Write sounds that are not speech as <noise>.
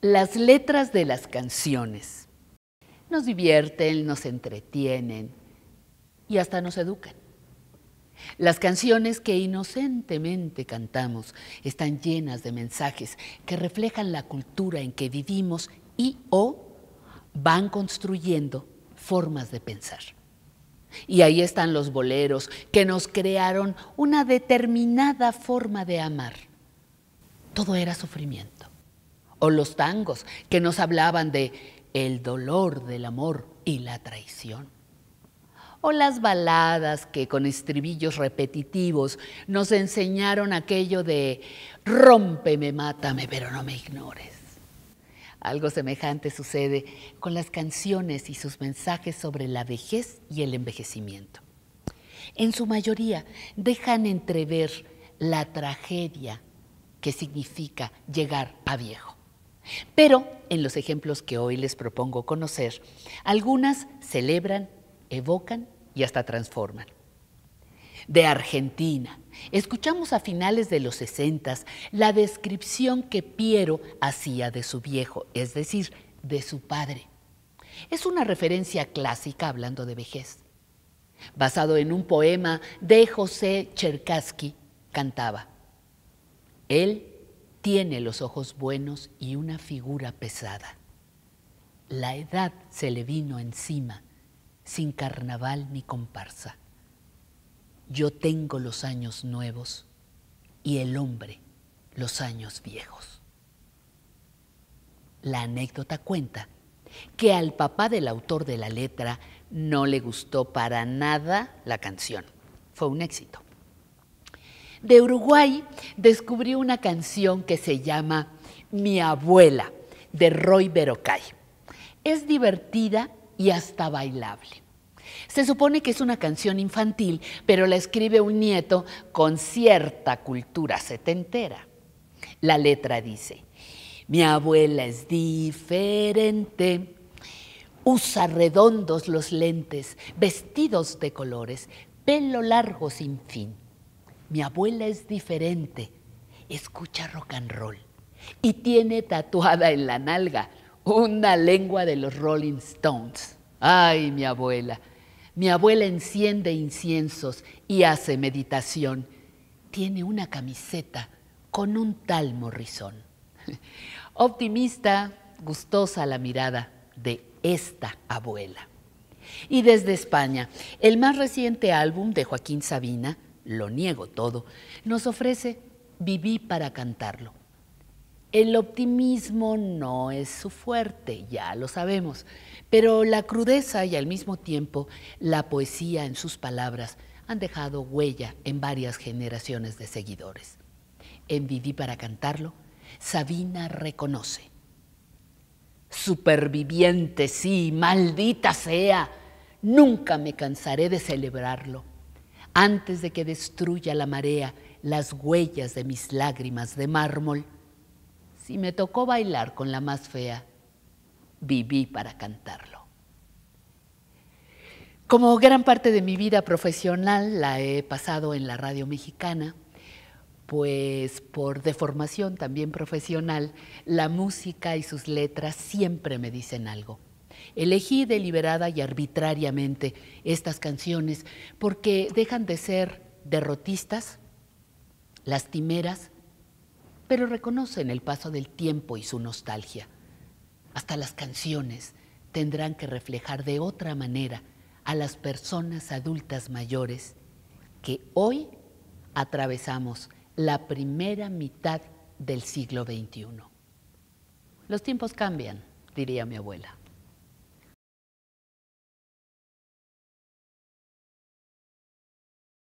las letras de las canciones. Nos divierten, nos entretienen y hasta nos educan. Las canciones que inocentemente cantamos están llenas de mensajes que reflejan la cultura en que vivimos y o van construyendo formas de pensar. Y ahí están los boleros que nos crearon una determinada forma de amar. Todo era sufrimiento o los tangos que nos hablaban de el dolor del amor y la traición. O las baladas que con estribillos repetitivos nos enseñaron aquello de rompeme, mátame, pero no me ignores. Algo semejante sucede con las canciones y sus mensajes sobre la vejez y el envejecimiento. En su mayoría dejan entrever la tragedia que significa llegar a viejo. Pero en los ejemplos que hoy les propongo conocer, algunas celebran, evocan y hasta transforman. De Argentina, escuchamos a finales de los 60 la descripción que Piero hacía de su viejo, es decir, de su padre. Es una referencia clásica hablando de vejez. Basado en un poema de José Cherkasky, cantaba, Él tiene los ojos buenos y una figura pesada. La edad se le vino encima, sin carnaval ni comparsa. Yo tengo los años nuevos y el hombre los años viejos. La anécdota cuenta que al papá del autor de la letra no le gustó para nada la canción. Fue un éxito. De Uruguay descubrió una canción que se llama Mi abuela, de Roy Berocay. Es divertida y hasta bailable. Se supone que es una canción infantil, pero la escribe un nieto con cierta cultura setentera. La letra dice, mi abuela es diferente, usa redondos los lentes, vestidos de colores, pelo largo sin fin mi abuela es diferente, escucha rock and roll y tiene tatuada en la nalga una lengua de los Rolling Stones. Ay, mi abuela. Mi abuela enciende inciensos y hace meditación. Tiene una camiseta con un tal morrizón. <laughs> Optimista, gustosa la mirada de esta abuela. Y desde España, el más reciente álbum de Joaquín Sabina, lo niego todo, nos ofrece Viví para cantarlo. El optimismo no es su fuerte, ya lo sabemos, pero la crudeza y al mismo tiempo la poesía en sus palabras han dejado huella en varias generaciones de seguidores. En Viví para cantarlo, Sabina reconoce. Superviviente, sí, maldita sea, nunca me cansaré de celebrarlo antes de que destruya la marea las huellas de mis lágrimas de mármol, si me tocó bailar con la más fea, viví para cantarlo. Como gran parte de mi vida profesional la he pasado en la radio mexicana, pues por deformación también profesional, la música y sus letras siempre me dicen algo. Elegí deliberada y arbitrariamente estas canciones porque dejan de ser derrotistas, lastimeras, pero reconocen el paso del tiempo y su nostalgia. Hasta las canciones tendrán que reflejar de otra manera a las personas adultas mayores que hoy atravesamos la primera mitad del siglo XXI. Los tiempos cambian, diría mi abuela.